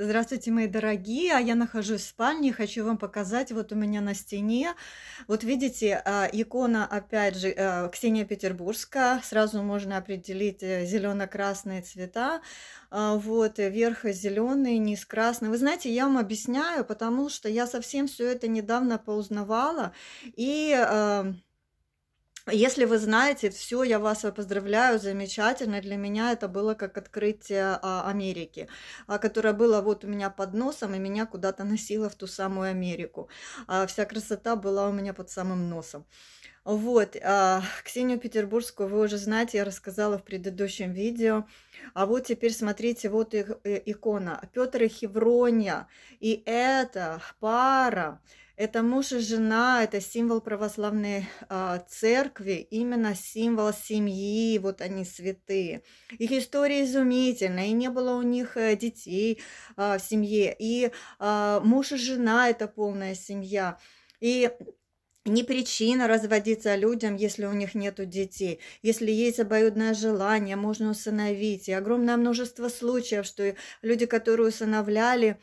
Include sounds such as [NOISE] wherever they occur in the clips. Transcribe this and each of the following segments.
Здравствуйте, мои дорогие! А я нахожусь в спальне, хочу вам показать, вот у меня на стене, вот видите, а, икона, опять же, а, Ксения Петербургская, сразу можно определить э, зелено-красные цвета, а, вот, э, верх зеленый, низ красный. Вы знаете, я вам объясняю, потому что я совсем все это недавно поузнавала, и если вы знаете, все, я вас э, поздравляю, замечательно. Для меня это было как открытие а, Америки, а, которое было вот у меня под носом, и меня куда-то носило в ту самую Америку. А вся красота была у меня под самым носом. Вот, Ксению Петербургскую вы уже знаете, я рассказала в предыдущем видео. А вот теперь смотрите, вот их э, икона. Петр и Хеврония. И эта пара это муж и жена, это символ православной э, церкви, именно символ семьи, вот они святые. Их история изумительная, и не было у них э, детей э, в семье, и э, муж и жена – это полная семья. И не причина разводиться людям, если у них нет детей. Если есть обоюдное желание, можно усыновить. И огромное множество случаев, что люди, которые усыновляли,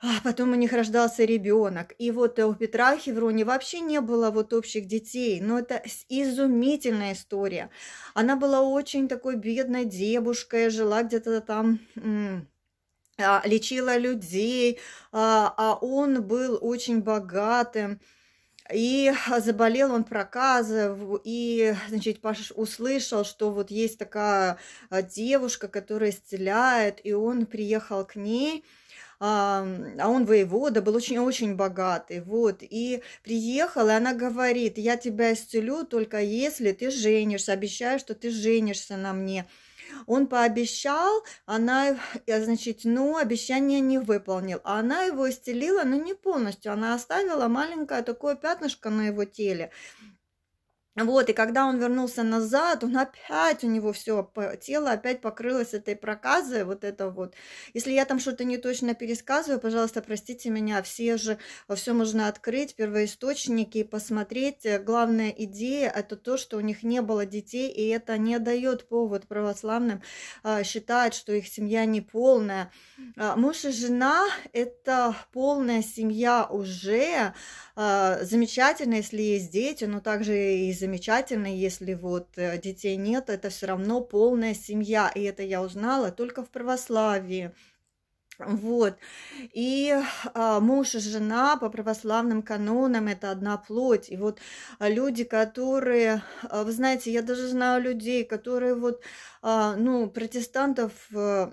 а потом у них рождался ребенок. И вот э, у Петра Хеврони вообще не было вот общих детей. Но это изумительная история. Она была очень такой бедной девушкой, жила где-то там а, лечила людей, а, а он был очень богатым. И заболел он проказом, и, значит, услышал, что вот есть такая э, девушка, которая исцеляет, и он приехал к ней – а, а он воевода, был очень-очень богатый, вот, и приехал и она говорит, я тебя исцелю только если ты женишься, обещаю, что ты женишься на мне. Он пообещал, она, э, значит, ну, обещание не выполнил. А она его исцелила, но не полностью. Она оставила маленькое такое пятнышко на его теле. Вот, и когда он вернулся назад, он опять у него все, тело опять покрылось этой проказой, вот это вот. Если я там что-то не точно пересказываю, пожалуйста, простите меня, все же, все можно открыть, первоисточники, посмотреть. Главная идея – это то, что у них не было детей, и это не дает повод православным а, считать, что их семья не полная. А, муж и жена – это полная семья уже, а, замечательно, если есть дети, но также и замечательно замечательно, если вот э, детей нет, это все равно полная семья. И это я узнала только в православии. Вот. И а, муж и жена по православным канонам это одна плоть. И вот люди, которые, а, вы знаете, я даже знаю людей, которые вот, а, ну, протестантов, э,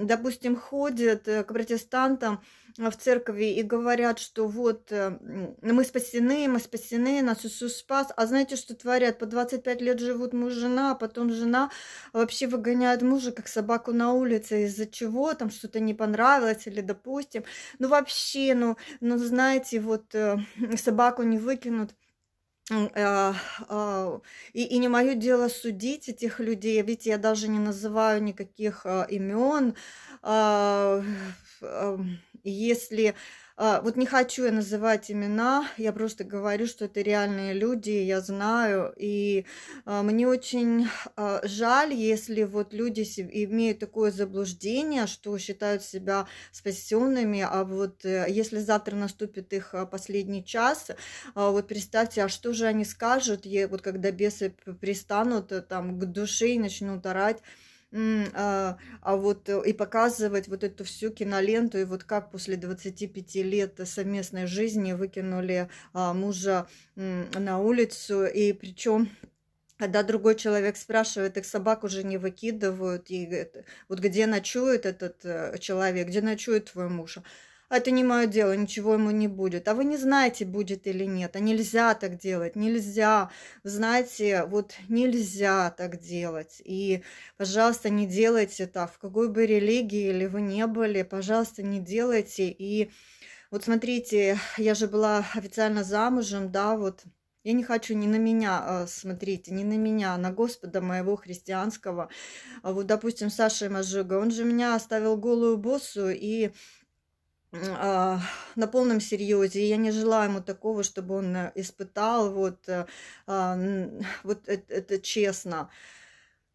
допустим, ходят э, к протестантам, в церкви и говорят, что вот э, мы спасены, мы спасены, нас Иисус спас. А знаете, что творят? По 25 лет живут муж жена, а потом жена вообще выгоняет мужа, как собаку на улице, из-за чего там что-то не понравилось или, допустим, ну вообще, ну, ну знаете, вот э, собаку не выкинут Э, а, и, и не мое дело судить этих людей, ведь я даже не называю никаких э, имен. А, э, если а, вот не хочу я называть имена, я просто говорю, что это реальные люди, я знаю, и а, мне очень а, жаль, если вот люди имеют такое заблуждение, что считают себя спасенными, а вот э, если завтра наступит их последний час, вот представьте, а что же они скажут, вот когда бесы пристанут э, там к душе и начнут орать, а, а вот э, и показывать вот эту всю киноленту, и вот как после 25 лет совместной жизни выкинули а, мужа м, на улицу, и причем когда другой человек спрашивает, их собак уже не выкидывают, и вот где ночует этот э, человек, где ночует твой муж? это не мое дело, ничего ему не будет. А вы не знаете, будет или нет. А нельзя так делать, нельзя. Знаете, вот нельзя так делать. И, пожалуйста, не делайте так, в какой бы религии или вы не были, пожалуйста, не делайте. И вот смотрите, я же была официально замужем, да, вот я не хочу ни на меня, а, смотрите, ни на меня, на Господа моего христианского. А вот, допустим, Саша Мажига, он же меня оставил голую боссу и а, на полном серьезе. я не желаю ему такого, чтобы он э, испытал вот, э, а, вот это, это честно.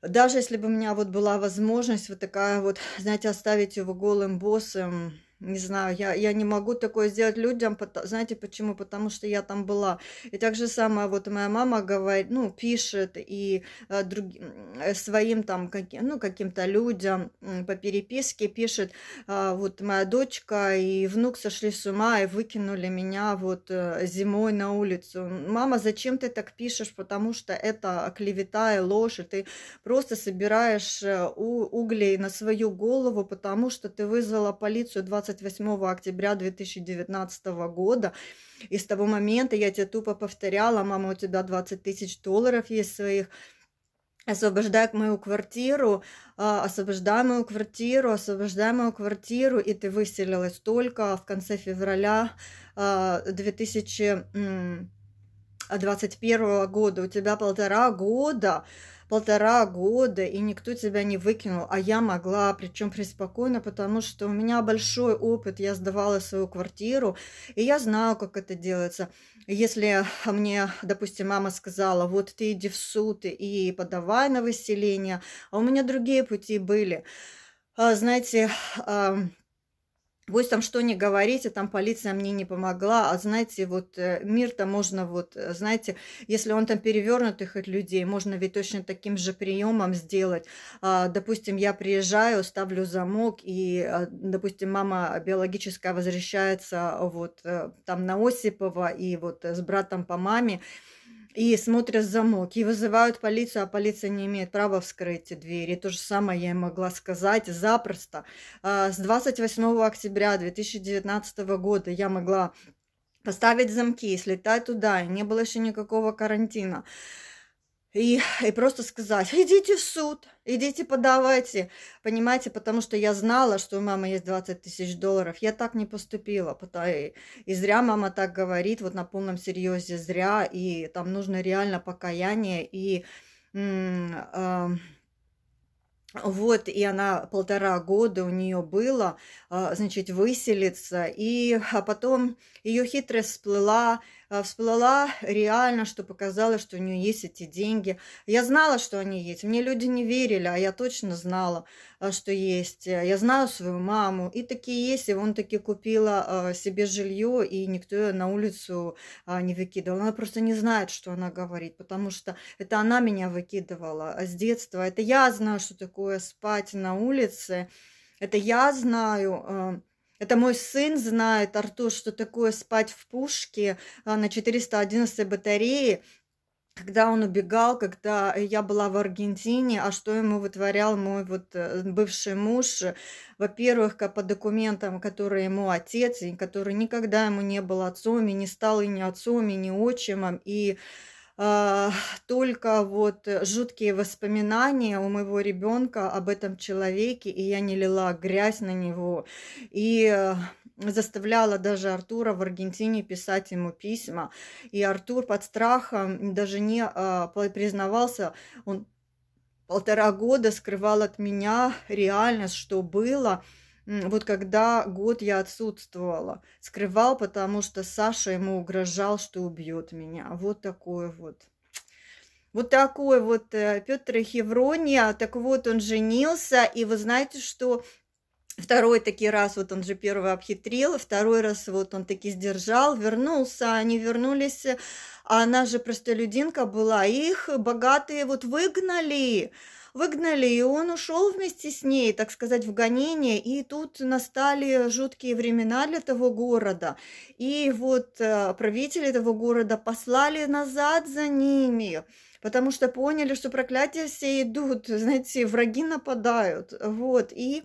Даже если бы у меня вот была возможность вот такая вот, знаете, оставить его голым боссом, не знаю, я, я не могу такое сделать людям, потому, знаете почему? Потому что я там была. И так же самое, вот моя мама говорит, ну, пишет и э, друг, э, своим там, каким, ну, каким-то людям э, по переписке пишет, э, вот моя дочка и внук сошли с ума и выкинули меня вот э, зимой на улицу. Мама, зачем ты так пишешь? Потому что это клевета и ложь, и ты просто собираешь э, у, углей на свою голову, потому что ты вызвала полицию 20 28 октября 2019 года. И с того момента я тебе тупо повторяла, мама, у тебя 20 тысяч долларов есть своих, освобождай мою квартиру, а, освобождай мою квартиру, освобождай мою квартиру, и ты выселилась только в конце февраля 2021 а, года. У тебя полтора года полтора года, и никто тебя не выкинул, а я могла, причем преспокойно, потому что у меня большой опыт, я сдавала свою квартиру, и я знаю, как это делается. Если мне, допустим, мама сказала, вот ты иди в суд и подавай на выселение, а у меня другие пути были. А, знаете, Пусть там что не говорите, а там полиция мне не помогла, а знаете, вот э, мир-то можно вот, э, знаете, если он там перевернутых от людей, можно ведь точно таким же приемом сделать. А, допустим, я приезжаю, ставлю замок, и, э, допустим, мама биологическая возвращается вот там на Осипова и вот с братом по маме, и смотрят замок, и вызывают полицию, а полиция не имеет права вскрыть эти двери. И то же самое я могла сказать запросто. А, с 28 октября 2019 года я могла поставить замки, слетать туда, и не было еще никакого карантина и, и просто сказать, идите в суд, идите подавайте, понимаете, потому что я знала, что у мамы есть 20 тысяч долларов, я так не поступила, и, и зря мама так говорит, вот на полном серьезе зря, и там нужно реально покаяние, и вот, и она полтора года у нее было, а, значит, выселиться, и а потом ее хитрость всплыла, а, всплыла реально, что показала, что у нее есть эти деньги. Я знала, что они есть. Мне люди не верили, а я точно знала, а, что есть. Я знаю свою маму. И такие есть, и вон таки купила а, себе жилье, и никто ее на улицу не выкидывал. Она просто не знает, что она говорит, потому что это она меня выкидывала с детства. Это я знаю, что такое спать на улице. Это я знаю, это мой сын знает, Артур, что такое спать в пушке а, на 411 батарее, когда он убегал, когда я была в Аргентине, а что ему вытворял мой вот э, бывший муж, во-первых, по документам, которые ему отец, и который никогда ему не был отцом, и не стал и не отцом, и не отчимом, и а, только вот жуткие воспоминания у моего ребенка об этом человеке, и я не лила грязь на него. И э, заставляла даже Артура в Аргентине писать ему письма. И Артур под страхом даже не а, признавался, он полтора года скрывал от меня реальность, что было – вот когда год я отсутствовала. Скрывал, потому что Саша ему угрожал, что убьет меня. Вот такой вот. Вот такой вот э, Петр Хеврония. Так вот, он женился, и вы знаете, что Второй таки раз, вот он же первый обхитрил, второй раз вот он таки сдержал, вернулся, они вернулись, а она же простолюдинка была, их богатые вот выгнали, выгнали, и он ушел вместе с ней, так сказать, в гонение. И тут настали жуткие времена для того города. И вот э, правители этого города послали назад за ними потому что поняли, что проклятия все идут, [LAUGHS] знаете, враги нападают, вот, и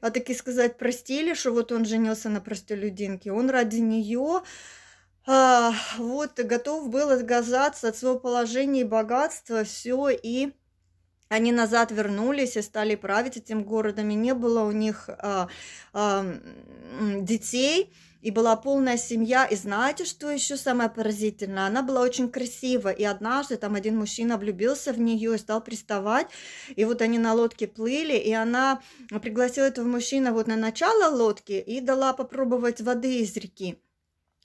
а таки сказать, простили, что вот он женился на простолюдинке, он ради нее а, вот готов был отгазаться от своего положения и богатства, все, и они назад вернулись и стали править этим городом, и не было у них а, а, детей, и была полная семья. И знаете, что еще самое поразительное? Она была очень красива, и однажды там один мужчина влюбился в нее и стал приставать, и вот они на лодке плыли, и она пригласила этого мужчину вот на начало лодки и дала попробовать воды из реки.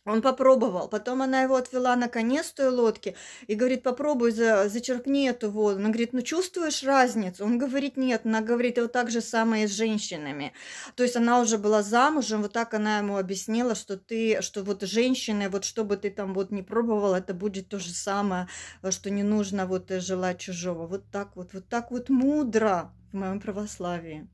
Он попробовал. Потом она его отвела на конец той лодки и говорит, попробуй, за, зачерпни эту воду. Она говорит, ну чувствуешь разницу? Он говорит, нет. Она говорит, вот так же самое с женщинами. То есть она уже была замужем, вот так она ему объяснила, что ты, что вот женщины, вот что бы ты там вот не пробовал, это будет то же самое, что не нужно вот э, желать чужого. Вот так вот, вот так вот мудро в моем православии.